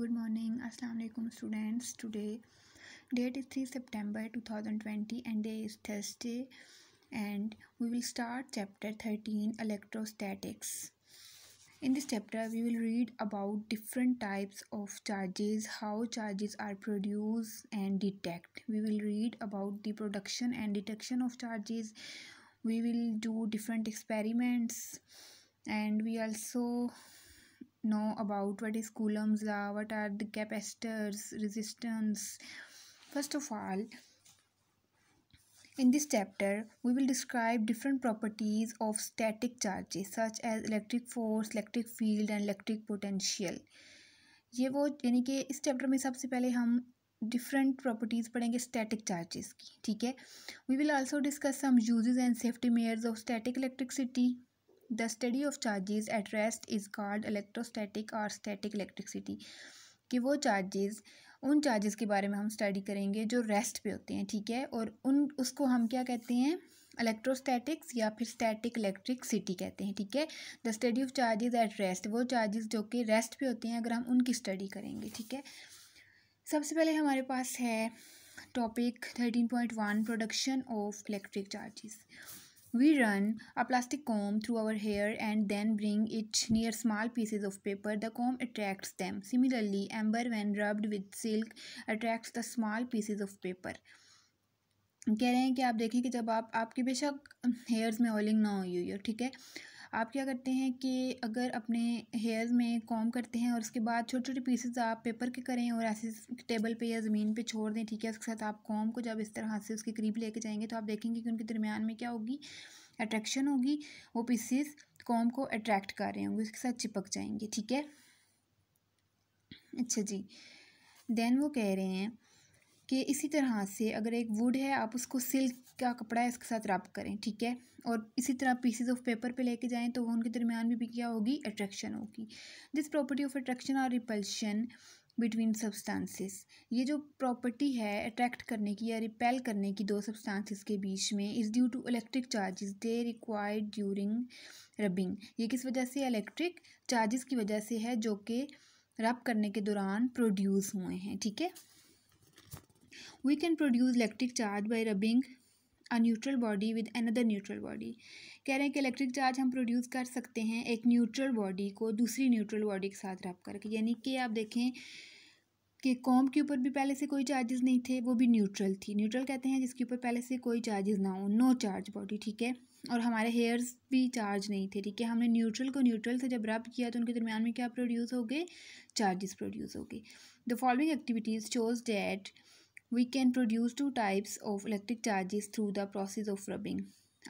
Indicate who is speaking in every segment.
Speaker 1: good morning assalamu alaikum students today date is 3 september 2020 and day is thursday and we will start chapter 13 electrostatics in this chapter we will read about different types of charges how charges are produced and detect we will read about the production and detection of charges we will do different experiments and we also know about what is coulombs law what are the capacitors resistance first of all in this chapter, we will describe different properties of static charges such as electric force, electric field and electric potential. ये वो यानी कि इस chapter में सबसे पहले हम different properties पढ़ेंगे static charges की ठीक है We will also discuss some uses and safety measures of static electricity. The study of charges at rest is called electrostatic और स्टैटिक इलेक्ट्रिसिटी कि वो चार्जेस उन चार्जेस के बारे में हम स्टडी करेंगे जो रेस्ट पे होते हैं ठीक है और उन उसको हम क्या कहते हैं इलेक्ट्रोस्टैटिक्स या फिर स्टैटिक इलेक्ट्रिक सिटी कहते हैं ठीक है the study of charges at rest वो चार्जेस जो कि रेस्ट पे होते हैं अगर हम उनकी स्टडी करेंगे ठीक है सबसे पहले हमारे पास है topic thirteen point one production of electric charges We run a plastic comb through our hair and then bring it near small pieces of paper. The comb attracts them. Similarly, amber when rubbed with silk attracts the small pieces of paper. कह रहे हैं कि आप देखें कि जब आप आपकी बेशक हेयर्स में ऑयलिंग ना हुई हुई हो ठीक है आप क्या करते हैं कि अगर अपने हेयर्स में कॉम करते हैं और उसके बाद छोटे छोटे पीसेस आप पेपर के करें और ऐसे टेबल पे या ज़मीन पे छोड़ दें ठीक है उसके साथ आप कॉम को जब इस तरह से उसके करीब लेके जाएंगे तो आप देखेंगे कि उनके दरमियान में क्या होगी अट्रैक्शन होगी वो पीसेस कॉम को अट्रैक्ट कर रहे होंगे उसके साथ चिपक जाएंगे ठीक है अच्छा जी देन वो कह रहे हैं कि इसी तरह से अगर एक वुड है आप उसको सिल्क का कपड़ा इसके साथ रब करें ठीक है और इसी तरह पीसेज ऑफ पेपर पे लेके जाएं तो वो उनके दरमियान भी क्या होगी अट्रैक्शन होगी दिस प्रॉपर्टी ऑफ अट्रैक्शन और रिपल्शन बिटवीन सब्सटेंसेस ये जो प्रॉपर्टी है अट्रैक्ट करने की या रिपेल करने की दो सब्सटेंसेस के बीच में is due to electric charges they required during rubbing ये किस वजह से इलेक्ट्रिक चार्जेस की वजह से है जो कि रब करने के दौरान प्रोड्यूस हुए हैं ठीक है we can produce electric charge by rubbing a neutral body with another neutral body कह रहे हैं कि इलेक्ट्रिक चार्ज हम प्रोड्यूस कर सकते हैं एक न्यूट्रल बॉडी को दूसरी न्यूट्रल बॉडी के साथ रब करके यानी कि आप देखें कि कॉम के ऊपर भी पहले से कोई चार्जेस नहीं थे वो भी न्यूट्रल थी न्यूट्रल कहते हैं जिसके ऊपर पहले से कोई चार्जेस ना हो नो चार्ज बॉडी ठीक है और हमारे हेयर्स भी चार्ज नहीं थे ठीक है हमने न्यूट्रल को न्यूट्रल से जब रब किया तो उनके दरमियान में क्या प्रोड्यूस हो गए चार्जेस प्रोड्यूस हो गए the following activities shows that We can produce two types of electric charges through the process of rubbing.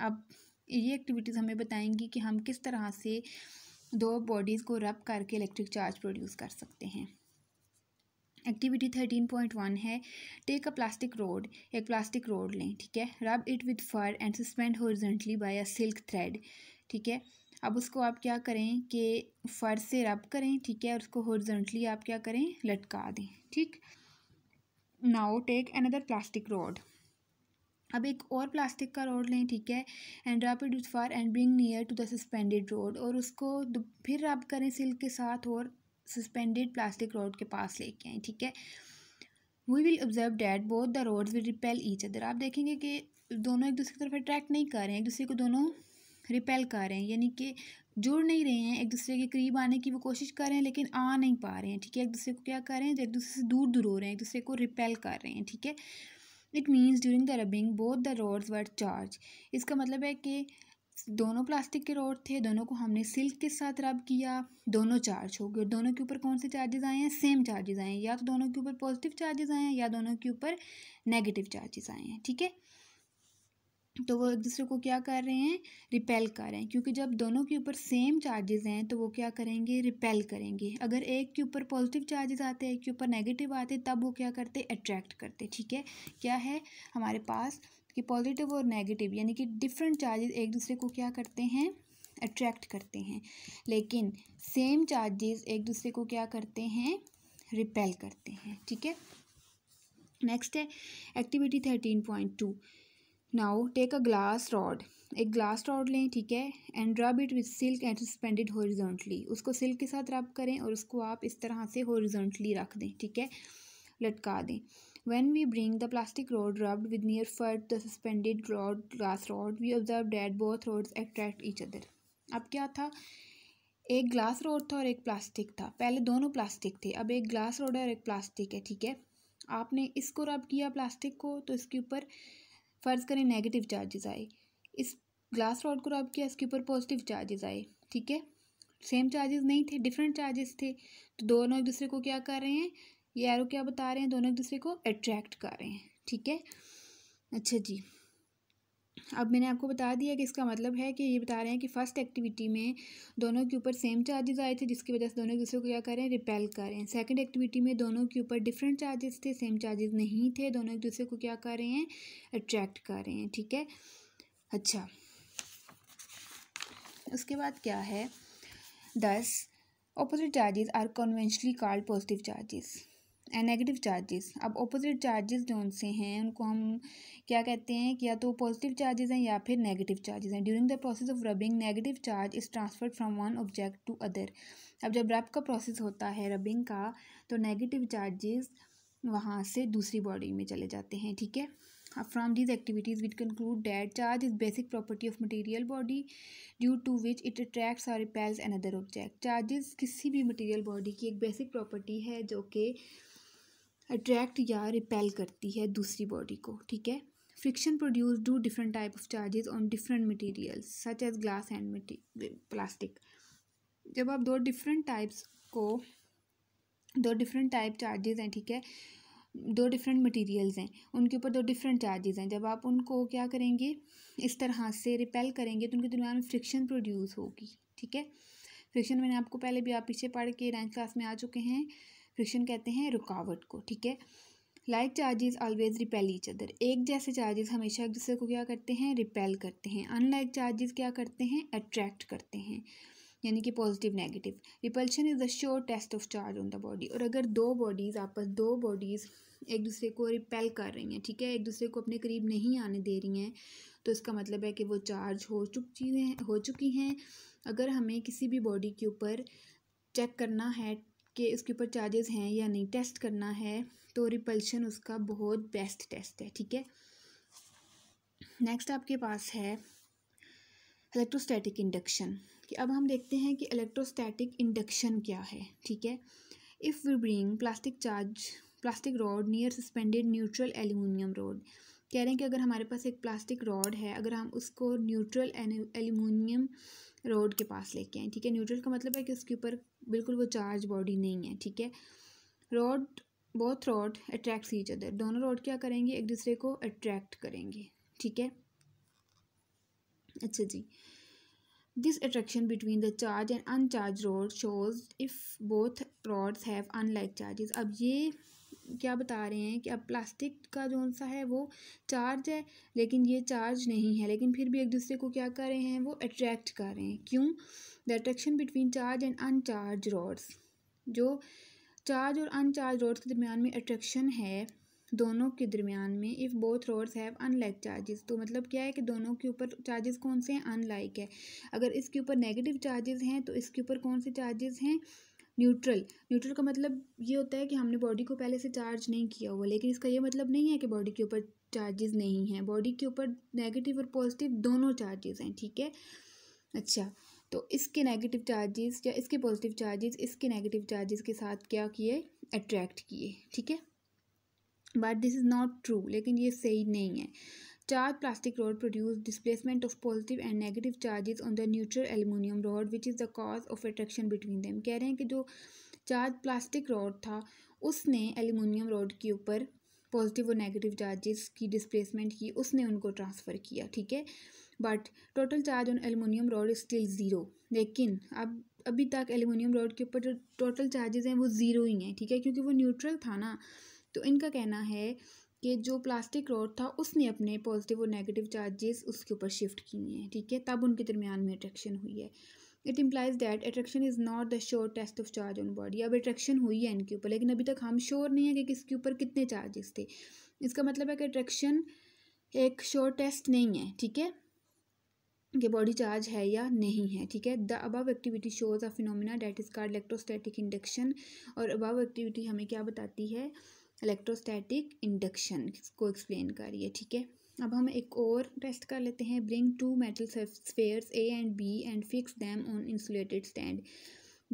Speaker 1: अब ये एक्टिविटीज़ हमें बताएंगी कि हम किस तरह से दो बॉडीज़ को रब करके इलेक्ट्रिक चार्ज प्रोड्यूस कर सकते हैं एक्टिविटी थर्टीन पॉइंट वन है टेक अ प्लास्टिक रोड एक प्लास्टिक रोड लें ठीक है rub it with fur and suspend horizontally by a silk thread ठीक है अब उसको आप क्या करें कि फर से रब करें ठीक है और उसको होरिजेंटली आप क्या करें लटका दें ठीक now take another plastic rod अब एक और प्लास्टिक का रोड लें ठीक है and wrap it with fur and bring near to the suspended rod और उसको फिर रब करें सिल्क के साथ और सस्पेंडेड प्लास्टिक रोड के पास लेके आएँ ठीक है we will observe that both the rods will repel each other आप देखेंगे कि दोनों एक दूसरे की तरफ अट्रैक्ट नहीं कर रहे हैं एक दूसरे को दोनों रिपेल कर रहे हैं यानी कि जुड़ नहीं रहे हैं एक दूसरे के करीब आने की वो कोशिश कर रहे हैं लेकिन आ नहीं पा रहे हैं ठीक है एक दूसरे को क्या कर रहे हैं एक दूसरे से दूर दूर हो रहे हैं एक दूसरे को रिपेल कर रहे हैं ठीक है it means during the rubbing both the rods were charge इसका मतलब है कि दोनों प्लास्टिक के रोड थे दोनों को हमने सिल्क के साथ रब किया दोनों चार्ज हो गए और दोनों के ऊपर कौन से चार्जेस आए हैं सेम चार्जेस आए हैं या तो दोनों के ऊपर पॉजिटिव चार्जेस आए हैं या दोनों के ऊपर नेगेटिव चार्जेस आए हैं ठीक है तो वो एक दूसरे को क्या कर रहे हैं रिपेल कर रहे हैं क्योंकि जब दोनों के ऊपर सेम चार्जेस हैं तो वो क्या करेंगे रिपेल करेंगे अगर एक के ऊपर पॉजिटिव चार्जेस आते हैं एक के ऊपर नेगेटिव आते तब वो क्या करते अट्रैक्ट करते ठीक है क्या है हमारे पास कि पॉजिटिव और नेगेटिव यानी कि डिफरेंट चार्जेस एक दूसरे को क्या करते हैं अट्रैक्ट करते हैं लेकिन सेम चार्जेस एक दूसरे को क्या करते हैं रिपेल करते हैं ठीक है नेक्स्ट है activity thirteen point two now take a glass rod एक ग्लास रॉड लें ठीक है and rub it with silk and suspended horizontally उसको सिल्क के साथ रब करें और उसको आप इस तरह से हॉरिजॉन्टली रख दें ठीक है लटका दें When we bring the plastic rod rub with near fur the suspended rod glass rod we observe that both rods attract each other अब क्या था एक ग्लास रोड था और एक प्लास्टिक था पहले दोनों प्लास्टिक थे अब एक ग्लास रोड है और एक प्लास्टिक है ठीक है आपने इसको रब किया प्लास्टिक को तो इसके ऊपर फ़र्ज़ करें नेगेटिव चार्जेस आए इस ग्लास रॉड को रब किया इसके ऊपर पॉजिटिव चार्जेस आए ठीक है सेम चार्जेस नहीं थे डिफरेंट चार्जेस थे तो दोनों एक दूसरे को क्या कर रहे हैं ये एरो क्या बता रहे हैं दोनों एक दूसरे को अट्रैक्ट कर रहे हैं ठीक है अच्छा जी अब मैंने आपको बता दिया कि इसका मतलब है कि ये बता रहे हैं कि फ़र्स्ट एक्टिविटी में दोनों के ऊपर सेम चार्जेस आए थे जिसकी वजह से दोनों एक दूसरे को क्या करें रिपेल करें सेकंड एक्टिविटी में दोनों के ऊपर डिफरेंट चार्जेस थे सेम चार्जेस नहीं थे दोनों एक दूसरे को क्या कर रहे हैं अट्रैक्ट कर रहे हैं ठीक है अच्छा उसके बाद क्या है thus opposite charges are conventionally called positive charges and negative charges अब ऑपोजिट चार्जेस जो से हैं उनको हम क्या कहते हैं कि या तो पॉजिटिव चार्जेस हैं या फिर नेगेटिव चार्जेस हैं during the process of rubbing negative charge is transferred from one object to other अब जब रब का प्रोसेस होता है रबिंग का तो नेगेटिव चार्जेस वहाँ से दूसरी बॉडी में चले जाते हैं ठीक है अब these activities activities conclude that charge is basic property of material body due to which it attracts attracts repels an other object charges किसी भी मटीरियल बॉडी की एक बेसिक प्रॉपर्टी है जो कि अट्रैक्ट या रिपेल करती है दूसरी बॉडी को ठीक है friction produce two different type of charges on different material such as glass and plastic जब आप दो डिफरेंट टाइप्स को दो डिफरेंट टाइप चार्जेस हैं ठीक है दो डिफरेंट मटेरियल्स हैं उनके ऊपर दो डिफरेंट चार्जेस हैं जब आप उनको क्या करेंगे इस तरह से रिपेल करेंगे तो उनके दरमियान फ्रिक्शन प्रोड्यूस होगी ठीक है फ्रिक्शन मैंने आपको पहले भी आप पीछे पढ़ के नाइन्थ क्लास में आ चुके हैं फ्रिक्शन कहते हैं रुकावट को ठीक है like charges always repel each other एक जैसे चार्जेस हमेशा एक दूसरे को क्या करते हैं रिपेल करते हैं अनलाइक चार्जेस क्या करते हैं अट्रैक्ट करते हैं यानी कि positive negative repulsion is the sure test of charge on the body और अगर दो बॉडीज़ आपस दो बॉडीज़ एक दूसरे को रिपेल कर रही हैं ठीक है एक दूसरे को अपने करीब नहीं आने दे रही हैं तो इसका मतलब है कि वो चार्ज हो चुकी हैं हो चुकी हैं अगर हमें किसी भी बॉडी के ऊपर चेक करना है कि उसके ऊपर चार्जेस हैं या नहीं टेस्ट करना है तो रिपल्शन उसका बहुत बेस्ट टेस्ट है ठीक है नेक्स्ट आपके पास है इलेक्ट्रोस्टैटिक इंडक्शन कि अब हम देखते हैं कि इलेक्ट्रोस्टैटिक इंडक्शन क्या है ठीक है if we bring plastic charge plastic rod near suspended neutral aluminium rod कह रहे हैं कि अगर हमारे पास एक प्लास्टिक रॉड है अगर हम उसको न्यूट्रल एल्यूमिनियम रोड के पास लेके आए ठीक है न्यूट्रल का मतलब है कि उसके ऊपर बिल्कुल वो चार्ज बॉडी नहीं है ठीक है rod both rod attract each other दोनों रोड क्या करेंगे एक दूसरे को अट्रैक्ट करेंगे ठीक है अच्छा जी this attraction between the charge and uncharge rod shows if both rods have unlike charges अब ये क्या बता रहे हैं कि अब प्लास्टिक का जो सा है वो चार्ज है लेकिन ये चार्ज नहीं है लेकिन फिर भी एक दूसरे को क्या कर रहे हैं वो अट्रैक्ट कर रहे हैं क्यों the attraction between charge and uncharge rods जो चार्ज और अनचार्ज रोड्स के दरमियान में अट्रैक्शन है दोनों के दरमियान में if both rods have unlike charges तो मतलब क्या है कि दोनों के ऊपर चार्जेस कौन से हैं अनलाइक है अगर इसके ऊपर नेगेटिव चार्जेस हैं तो इसके ऊपर कौन से चार्जेस हैं न्यूट्रल न्यूट्रल का मतलब ये होता है कि हमने बॉडी को पहले से चार्ज नहीं किया हुआ लेकिन इसका ये मतलब नहीं है कि बॉडी के ऊपर चार्जेस नहीं हैं बॉडी के ऊपर नेगेटिव और पॉजिटिव दोनों चार्जेस हैं ठीक है अच्छा तो इसके नेगेटिव चार्जेस या इसके पॉजिटिव चार्जेस इसके नेगेटिव चार्जेस के साथ क्या किए अट्रैक्ट किए ठीक है but this is not true लेकिन ये सही नहीं है charge plastic rod produce displacement of positive and negative charges on the neutral aluminium rod which is the cause of attraction between them कह रहे हैं कि जो चार्ज प्लास्टिक रॉड था उसने एल्यूमिनियम रॉड के ऊपर पॉजिटिव और नेगेटिव चार्जेस की डिसप्लेसमेंट की उसने उनको ट्रांसफ़र किया ठीक है but total charge on aluminium rod still zero लेकिन अब अभी तक एल्यूमिनियम रोड के ऊपर जो टोटल चार्जेस हैं वो ज़ीरो ही हैं ठीक है क्योंकि वो न्यूट्रल था ना तो इनका कहना है कि जो प्लास्टिक रोड था उसने अपने पॉजिटिव और नेगेटिव चार्जेस उसके ऊपर शिफ्ट किए हैं ठीक है तब उनके दरमियान में अट्रैक्शन हुई है it implies that attraction is not the sure test of charge on body अब अट्रैक्शन हुई है इनके ऊपर लेकिन अभी तक हम श्योर नहीं है कि किसके ऊपर कितने चार्जेस थे इसका मतलब है कि अट्रैक्शन एक श्योर टेस्ट नहीं है ठीक है कि बॉडी चार्ज है या नहीं है ठीक है the above activity shows a phenomena that is called electrostatic induction और अबव एक्टिविटी हमें क्या बताती है इलेक्ट्रोस्टैटिक इंडक्शन को एक्सप्लेन कर रही है ठीक है अब हम एक और टेस्ट कर लेते हैं bring two metal spheres A and B and fix them on insulated stand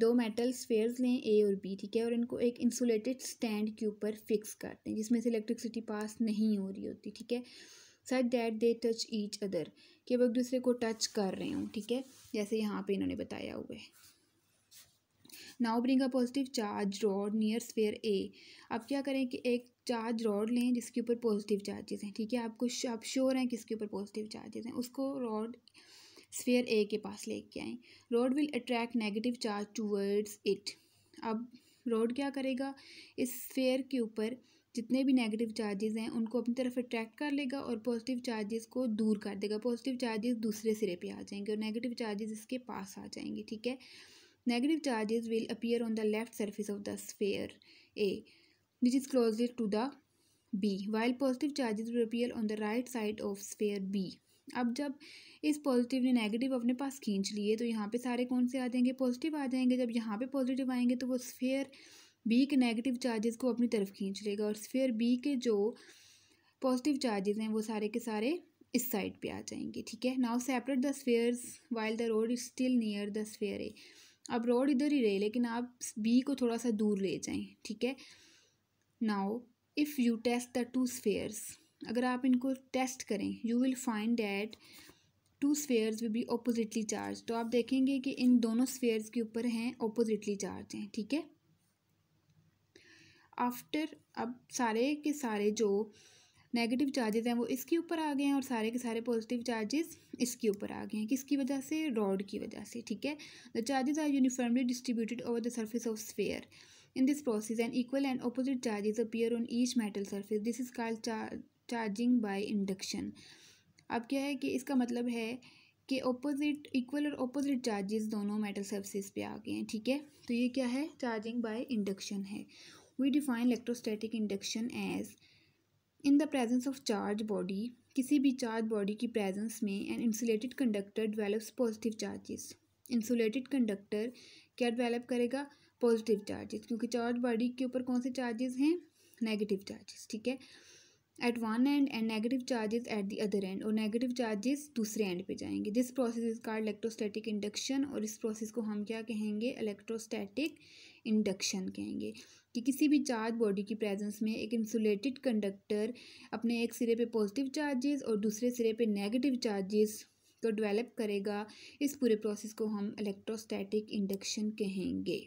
Speaker 1: दो मेटल स्फेयर्स लें ए और बी ठीक है और इनको एक इंसुलेटेड स्टैंड के ऊपर फिक्स करते हैं जिसमें से इलेक्ट्रिसिटी पास नहीं हो रही होती ठीक है such that they touch each other कि वो एक दूसरे को टच कर रहे हों ठीक है जैसे यहाँ पे इन्होंने बताया हुआ है now bring a positive charge rod near sphere A अब क्या करें कि एक चार्ज रॉड लें जिसके ऊपर पॉजिटिव चार्जेस हैं ठीक है आपको आप श्योर हैं किसके ऊपर पॉजिटिव चार्जेस हैं उसको रॉड स्फेयर ए के पास लेके आएँ rod will attract negative charge towards it अब रॉड क्या करेगा इस स्फेयर के ऊपर जितने भी नेगेटिव चार्जेस हैं उनको अपनी तरफ अट्रैक्ट कर लेगा और पॉजिटिव चार्जेस को दूर कर देगा पॉजिटिव चार्जेस दूसरे सिरे पे आ जाएंगे और नेगेटिव चार्जेस इसके पास आ जाएंगे ठीक है Negative charges will appear on the left surface of the sphere A which is closer to the B while positive charges will appear on the right side of sphere B. अब जब इस positive ने negative अपने पास खींच लिए तो यहाँ पे सारे कौन से आ जाएंगे पॉजिटिव आ जाएंगे जब यहाँ पे पॉजिटिव आएंगे तो वो स्फेयर बी के नेगेटिव चार्जेस को अपनी तरफ खींच लेगा और स्फेयर बी के जो पॉजिटिव चार्जेस हैं वो सारे के सारे इस साइड पे आ जाएंगे ठीक है now separate the spheres while the rod is still near the sphere A अब रोड इधर ही रहे लेकिन आप बी को थोड़ा सा दूर ले जाएं ठीक है now if you test the two spheres अगर आप इनको टेस्ट करें you will find that two spheres will be oppositely charge तो आप देखेंगे कि इन दोनों स्फेयर्स के ऊपर हैं ऑपोजिटली चार्ज हैं ठीक है आफ्टर अब सारे के सारे जो नेगेटिव चार्जेस हैं वो इसके ऊपर आ गए हैं और सारे के सारे पॉजिटिव चार्जेस इसके ऊपर आ गए हैं किसकी वजह से रॉड की वजह से ठीक है the charges are uniformly distributed over the surface of sphere in this process and equal and opposite charges appear on each metal surface this is called charging by induction अब क्या है कि इसका मतलब है कि ऑपोजिट इक्वल और opposite charges दोनों मेटल सर्फेस पे आ गए हैं ठीक है तो ये क्या है चार्जिंग बाय इंडक्शन है we define electrostatic induction as in the presence of charge body किसी भी चार्ज बॉडी की प्रेजेंस में an insulated conductor develops positive charges insulated conductor क्या डिवेलप करेगा पॉजिटिव चार्जेस क्योंकि चार्ज बॉडी के ऊपर कौन से चार्जेस हैं नेगेटिव चार्जेस ठीक है at one end and negative charges at the other end और नेगेटिव चार्जेस दूसरे एंड पे जाएंगे this process is called electrostatic induction और इस प्रोसेस को हम क्या कहेंगे इलेक्ट्रोस्टैटिक इंडक्शन कहेंगे कि किसी भी चार्ज बॉडी की प्रेजेंस में एक इंसुलेटेड कंडक्टर अपने एक सिरे पे पॉजिटिव चार्जेस और दूसरे सिरे पे नेगेटिव चार्जेस को डेवलप करेगा इस पूरे प्रोसेस को हम इलेक्ट्रोस्टैटिक इंडक्शन कहेंगे